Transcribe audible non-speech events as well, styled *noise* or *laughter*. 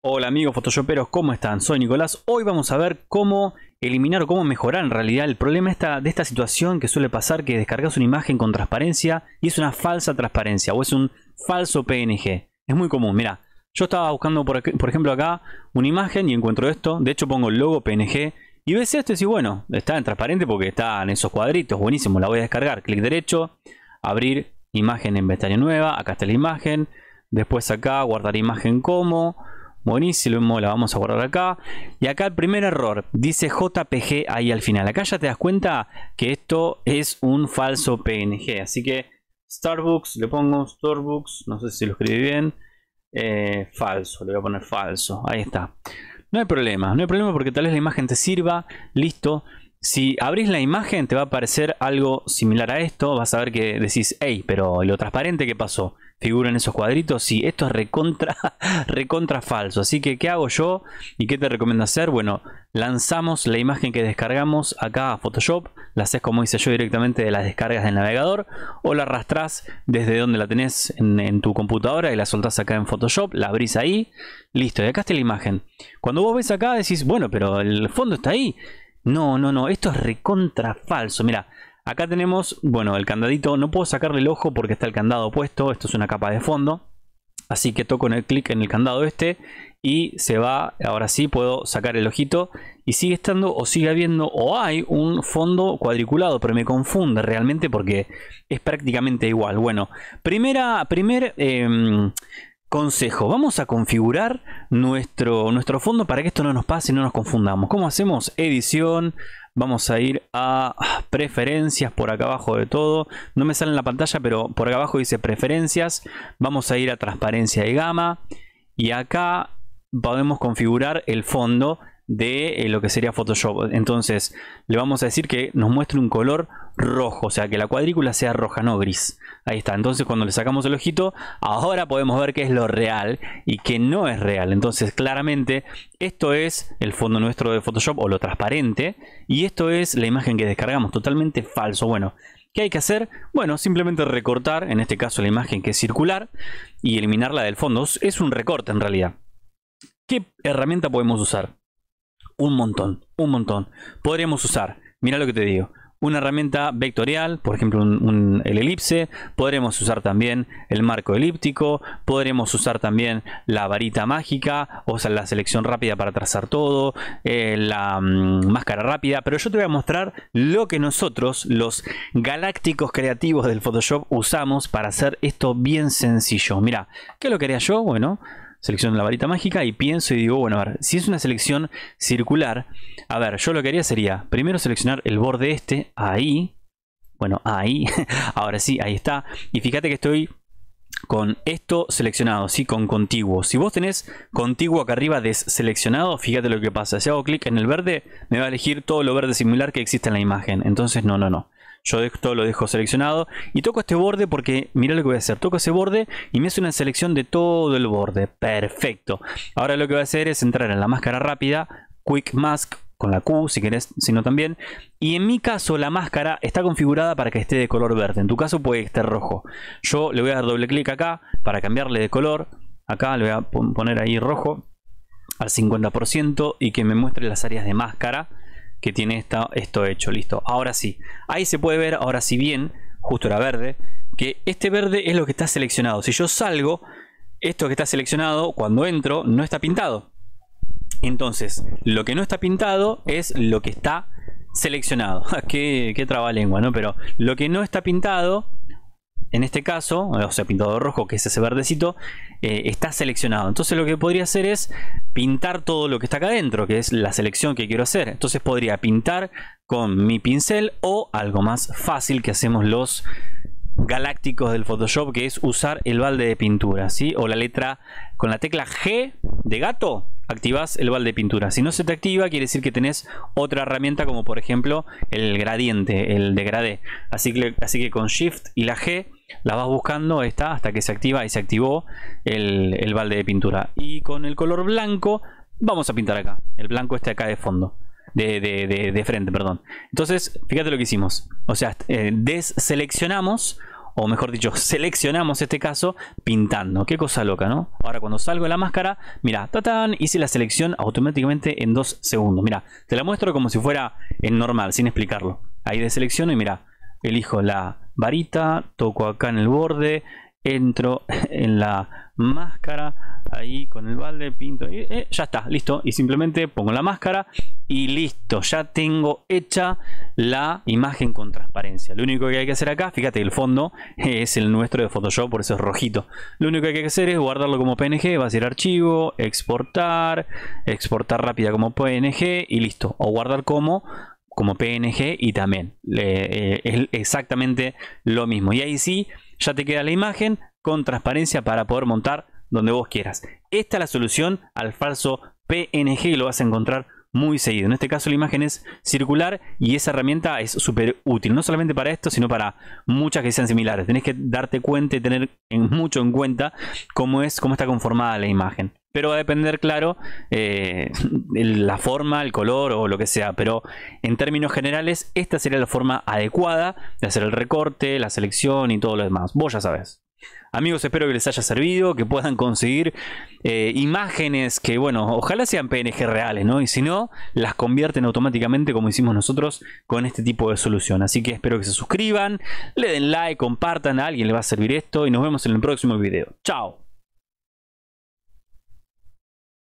Hola amigos photoshoperos, ¿cómo están? Soy Nicolás. Hoy vamos a ver cómo eliminar o cómo mejorar en realidad el problema de esta situación que suele pasar que descargas una imagen con transparencia y es una falsa transparencia o es un falso PNG. Es muy común, mira. Yo estaba buscando por, por ejemplo acá una imagen y encuentro esto. De hecho pongo el logo PNG y ves esto y bueno, está en transparente porque está en esos cuadritos. Buenísimo, la voy a descargar. Clic derecho, abrir imagen en ventana nueva. Acá está la imagen. Después acá guardar imagen como Buenísimo, la vamos a guardar acá. Y acá el primer error, dice JPG ahí al final. Acá ya te das cuenta que esto es un falso PNG. Así que Starbucks, le pongo Starbucks, no sé si lo escribí bien. Eh, falso, le voy a poner falso. Ahí está. No hay problema, no hay problema porque tal vez la imagen te sirva. Listo. Si abrís la imagen te va a aparecer algo similar a esto, vas a ver que decís, hey, pero lo transparente que pasó, figura en esos cuadritos, sí, esto es recontra, *laughs* recontra falso. Así que, ¿qué hago yo y qué te recomiendo hacer? Bueno, lanzamos la imagen que descargamos acá a Photoshop, la haces como hice yo directamente de las descargas del navegador, o la arrastrás desde donde la tenés en, en tu computadora y la soltás acá en Photoshop, la abrís ahí, listo, y acá está la imagen. Cuando vos ves acá decís, bueno, pero el fondo está ahí no, no, no, esto es recontra falso. Mira, acá tenemos, bueno, el candadito. No puedo sacarle el ojo porque está el candado puesto. Esto es una capa de fondo. Así que toco en el clic en el candado este y se va. Ahora sí puedo sacar el ojito y sigue estando o sigue habiendo o hay un fondo cuadriculado, pero me confunde realmente porque es prácticamente igual. Bueno, primera, primer em, Consejo, vamos a configurar nuestro, nuestro fondo para que esto no nos pase y no nos confundamos. ¿Cómo hacemos? Edición, vamos a ir a preferencias por acá abajo de todo. No me sale en la pantalla, pero por acá abajo dice preferencias. Vamos a ir a transparencia de gama. Y acá podemos configurar el fondo de eh, lo que sería Photoshop. Entonces le vamos a decir que nos muestre un color rojo, o sea que la cuadrícula sea roja, no gris. Ahí está, entonces cuando le sacamos el ojito, ahora podemos ver qué es lo real y qué no es real. Entonces claramente esto es el fondo nuestro de Photoshop o lo transparente y esto es la imagen que descargamos, totalmente falso. Bueno, ¿Qué hay que hacer? Bueno, simplemente recortar, en este caso la imagen que es circular, y eliminarla del fondo. Es un recorte en realidad. ¿Qué herramienta podemos usar? Un montón, un montón. Podríamos usar, mira lo que te digo, una herramienta vectorial, por ejemplo el elipse, podremos usar también el marco elíptico, podremos usar también la varita mágica, o sea, la selección rápida para trazar todo, eh, la mm, máscara rápida, pero yo te voy a mostrar lo que nosotros, los galácticos creativos del Photoshop, usamos para hacer esto bien sencillo. Mira, ¿qué lo quería yo? Bueno, selecciono la varita mágica y pienso y digo, bueno, a ver, si es una selección circular, a ver, yo lo que haría sería primero seleccionar el borde este, ahí, bueno, ahí, *laughs* ahora sí, ahí está, y fíjate que estoy con esto seleccionado, ¿sí? con contiguo. Si vos tenés contiguo acá arriba deseleccionado, fíjate lo que pasa. Si hago clic en el verde, me va a elegir todo lo verde similar que existe en la imagen. Entonces, no, no, no. Yo esto lo dejo seleccionado y toco este borde porque mira lo que voy a hacer. Toco ese borde y me hace una selección de todo el borde. Perfecto. Ahora lo que voy a hacer es entrar en la máscara rápida, Quick Mask con la Q si querés, si no también. Y en mi caso la máscara está configurada para que esté de color verde. En tu caso puede estar rojo. Yo le voy a dar doble clic acá para cambiarle de color. Acá le voy a poner ahí rojo al 50% y que me muestre las áreas de máscara que tiene esto hecho. Listo. Ahora sí. Ahí se puede ver, ahora sí bien, justo era verde, que este verde es lo que está seleccionado. Si yo salgo, esto que está seleccionado, cuando entro, no está pintado. Entonces, lo que no está pintado es lo que está seleccionado. *laughs* qué, qué trabalengua, ¿no? Pero lo que no está pintado en este caso, o sea, pintado rojo, que es ese verdecito, eh, está seleccionado. Entonces lo que podría hacer es pintar todo lo que está acá adentro, que es la selección que quiero hacer. Entonces podría pintar con mi pincel o algo más fácil que hacemos los galácticos del Photoshop, que es usar el balde de pintura, ¿sí? O la letra con la tecla G de gato, activas el balde de pintura. Si no se te activa, quiere decir que tenés otra herramienta como por ejemplo el gradiente, el degradé. Así que, así que con Shift y la G la vas buscando está hasta que se activa y se activó el, balde de pintura y con el color blanco vamos a pintar acá el blanco está acá de fondo de, frente, perdón. Entonces, fíjate lo que hicimos. O sea, eh, deseleccionamos, o mejor dicho, *laughs* seleccionamos este caso pintando. Qué cosa loca, ¿no? Ahora cuando salgo de la máscara, mira, tatán, hice la selección automáticamente en dos segundos. Mira, te la muestro como si fuera en normal, sin explicarlo. Ahí deselecciono y mira, elijo la varita, toco acá en el borde, entro *laughs* en la máscara, ahí con el balde, pinto, y, eh, ya está, listo. Y simplemente pongo la máscara y listo, ya tengo hecha la imagen con transparencia. Lo único que hay que hacer acá, fíjate el fondo *laughs* es el nuestro de Photoshop, por eso es rojito. Lo único que hay que hacer es guardarlo como PNG, va a ser archivo, exportar, exportar rápida como PNG y listo. O guardar como como PNG y también eh, es exactamente lo mismo. Y ahí sí, ya te queda la imagen con transparencia para poder montar donde vos quieras. Esta es la solución al falso PNG y lo vas a encontrar muy seguido. En este caso la imagen es circular y esa herramienta es súper útil, no solamente para esto, sino para muchas que sean similares. Tenés que darte cuenta y tener mucho en cuenta cómo es, cómo está conformada la imagen. Pero va a depender, claro, eh, la forma, el color o lo que sea. Pero en términos generales, esta sería la forma adecuada de hacer el recorte, la selección y todo lo demás. Vos ya sabés. Amigos, espero que les haya servido, que puedan conseguir eh, imágenes que, bueno, ojalá sean PNG reales, ¿no? Y si no, las convierten automáticamente como hicimos nosotros con este tipo de solución. Así que espero que se suscriban, le den like, compartan, a alguien le va a servir esto y nos vemos en el próximo video. Chao.